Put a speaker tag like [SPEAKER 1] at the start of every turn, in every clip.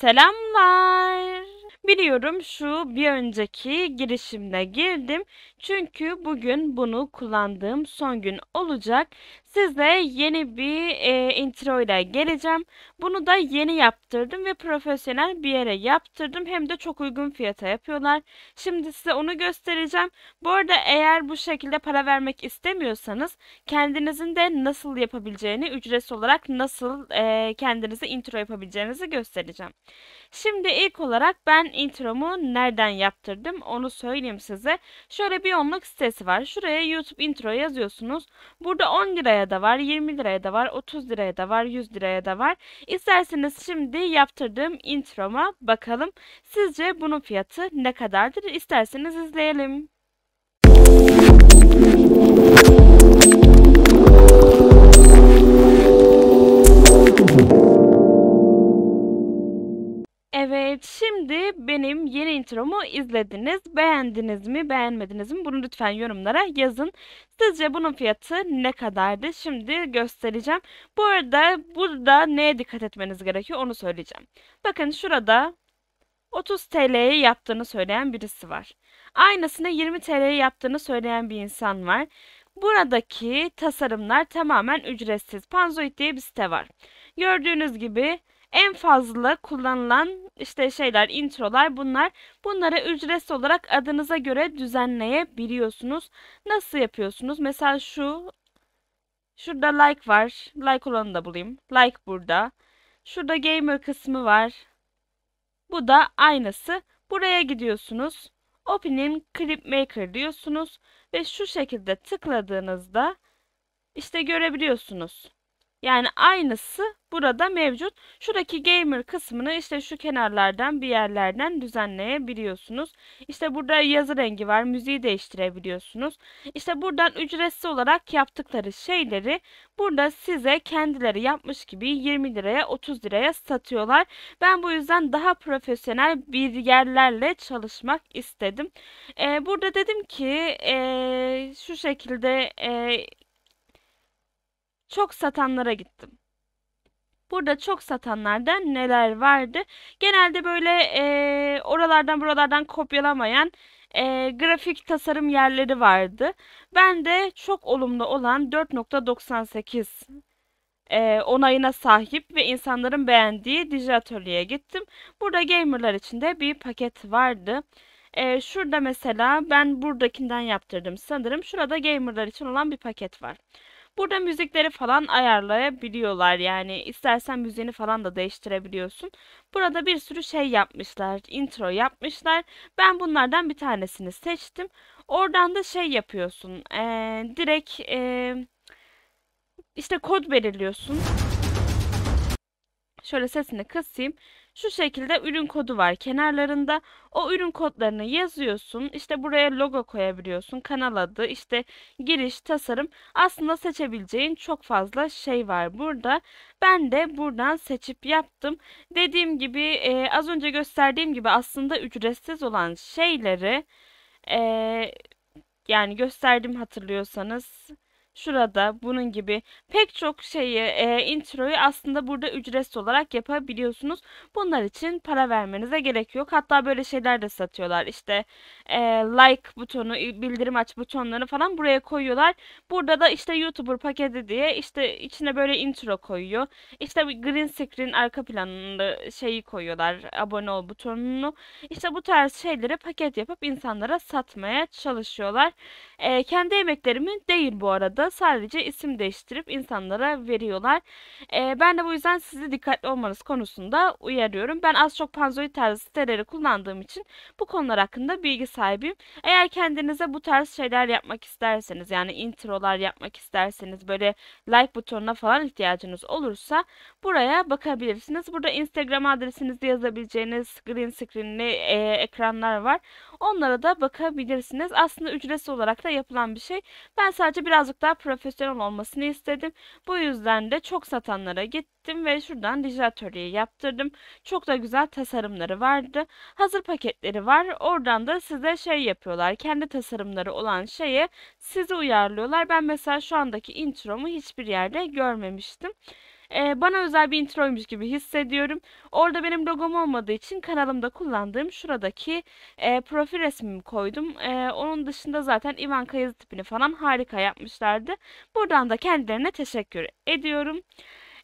[SPEAKER 1] Selamlar. Biliyorum şu bir önceki girişimde girdim. Çünkü bugün bunu kullandığım son gün olacak. Size yeni bir e, intro ile geleceğim. Bunu da yeni yaptırdım ve profesyonel bir yere yaptırdım. Hem de çok uygun fiyata yapıyorlar. Şimdi size onu göstereceğim. Bu arada eğer bu şekilde para vermek istemiyorsanız kendinizin de nasıl yapabileceğini, ücretsiz olarak nasıl e, kendinize intro yapabileceğinizi göstereceğim. Şimdi ilk olarak ben intromu nereden yaptırdım onu söyleyeyim size. Şöyle bir onluk sitesi var. Şuraya YouTube intro yazıyorsunuz. Burada 10 liraya da var, 20 liraya da var, 30 liraya da var, 100 liraya da var. İsterseniz şimdi yaptırdığım introma bakalım. Sizce bunun fiyatı ne kadardır? İsterseniz izleyelim. benim yeni intromu izlediniz. Beğendiniz mi, beğenmediniz mi? Bunu lütfen yorumlara yazın. Sizce bunun fiyatı ne kadardı? Şimdi göstereceğim. Bu arada burada neye dikkat etmeniz gerekiyor onu söyleyeceğim. Bakın şurada 30 TL'ye yaptığını söyleyen birisi var. Aynısını 20 TL'ye yaptığını söyleyen bir insan var. Buradaki tasarımlar tamamen ücretsiz. Panzoid diye bir site var. Gördüğünüz gibi en fazla kullanılan işte şeyler, introlar bunlar. Bunları ücretsiz olarak adınıza göre düzenleyebiliyorsunuz. Nasıl yapıyorsunuz? Mesela şu şurada like var. Like olanı da bulayım. Like burada. Şurada gamer kısmı var. Bu da aynısı. Buraya gidiyorsunuz. Opening Clip Maker diyorsunuz ve şu şekilde tıkladığınızda işte görebiliyorsunuz. Yani aynısı burada mevcut. Şuradaki gamer kısmını işte şu kenarlardan bir yerlerden düzenleyebiliyorsunuz. İşte burada yazı rengi var. Müziği değiştirebiliyorsunuz. İşte buradan ücretsiz olarak yaptıkları şeyleri burada size kendileri yapmış gibi 20 liraya 30 liraya satıyorlar. Ben bu yüzden daha profesyonel bir yerlerle çalışmak istedim. Ee, burada dedim ki ee, şu şekilde ee, çok satanlara gittim. Burada çok satanlarda neler vardı? Genelde böyle e, oralardan buralardan kopyalamayan e, grafik tasarım yerleri vardı. Ben de çok olumlu olan 4.98 e, onayına sahip ve insanların beğendiği Dijatölye'ye gittim. Burada gamerlar için de bir paket vardı. E, şurada mesela ben buradakinden yaptırdım sanırım. Şurada gamerlar için olan bir paket var. Burada müzikleri falan ayarlayabiliyorlar. Yani istersen müziğini falan da değiştirebiliyorsun. Burada bir sürü şey yapmışlar. Intro yapmışlar. Ben bunlardan bir tanesini seçtim. Oradan da şey yapıyorsun. Ee, direkt ee, işte kod belirliyorsun. Şöyle sesini kısayım şu şekilde ürün kodu var kenarlarında. O ürün kodlarını yazıyorsun. İşte buraya logo koyabiliyorsun. Kanal adı, işte giriş, tasarım. Aslında seçebileceğin çok fazla şey var burada. Ben de buradan seçip yaptım. Dediğim gibi e, az önce gösterdiğim gibi aslında ücretsiz olan şeyleri e, yani gösterdim hatırlıyorsanız şurada bunun gibi pek çok şeyi e, introyu aslında burada ücretsiz olarak yapabiliyorsunuz. Bunlar için para vermenize gerek yok. Hatta böyle şeyler de satıyorlar. İşte e, like butonu, bildirim aç butonları falan buraya koyuyorlar. Burada da işte YouTuber paketi diye işte içine böyle intro koyuyor. İşte green screen arka planında şeyi koyuyorlar. Abone ol butonunu. İşte bu tarz şeyleri paket yapıp insanlara satmaya çalışıyorlar. E, kendi emeklerimi değil bu arada sadece isim değiştirip insanlara veriyorlar. E, ben de bu yüzden sizi dikkatli olmanız konusunda uyarıyorum. Ben az çok panzoid tarzı siteleri kullandığım için bu konular hakkında bilgi sahibiyim. Eğer kendinize bu tarz şeyler yapmak isterseniz yani introlar yapmak isterseniz böyle like butonuna falan ihtiyacınız olursa buraya bakabilirsiniz. Burada Instagram adresinizi yazabileceğiniz green screen'li e, ekranlar var. Onlara da bakabilirsiniz. Aslında ücretsiz olarak da yapılan bir şey. Ben sadece birazcık daha profesyonel olmasını istedim. Bu yüzden de çok satanlara gittim ve şuradan dijital yaptırdım. Çok da güzel tasarımları vardı. Hazır paketleri var. Oradan da size şey yapıyorlar. Kendi tasarımları olan şeye sizi uyarlıyorlar. Ben mesela şu andaki intromu hiçbir yerde görmemiştim e, bana özel bir introymuş gibi hissediyorum. Orada benim logom olmadığı için kanalımda kullandığım şuradaki e, profil resmimi koydum. E, onun dışında zaten Ivanka yazı tipini falan harika yapmışlardı. Buradan da kendilerine teşekkür ediyorum.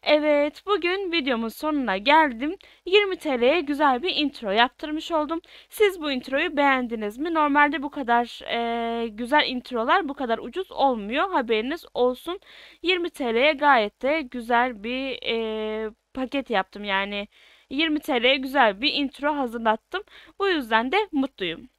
[SPEAKER 1] Evet bugün videomun sonuna geldim. 20 TL'ye güzel bir intro yaptırmış oldum. Siz bu introyu beğendiniz mi? Normalde bu kadar e, güzel introlar bu kadar ucuz olmuyor. Haberiniz olsun. 20 TL'ye gayet de güzel bir e, paket yaptım. Yani 20 TL'ye güzel bir intro hazırlattım. Bu yüzden de mutluyum.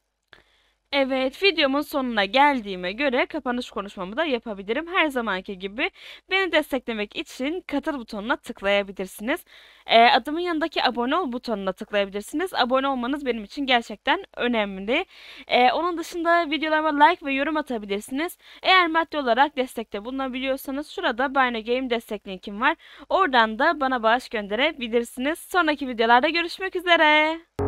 [SPEAKER 1] Evet, videomun sonuna geldiğime göre kapanış konuşmamı da yapabilirim. Her zamanki gibi beni desteklemek için katıl butonuna tıklayabilirsiniz. E, adımın yanındaki abone ol butonuna tıklayabilirsiniz. Abone olmanız benim için gerçekten önemli. E, onun dışında videolarıma like ve yorum atabilirsiniz. Eğer maddi olarak destekte bulunabiliyorsanız şurada Bino Game destek linkim var. Oradan da bana bağış gönderebilirsiniz. Sonraki videolarda görüşmek üzere.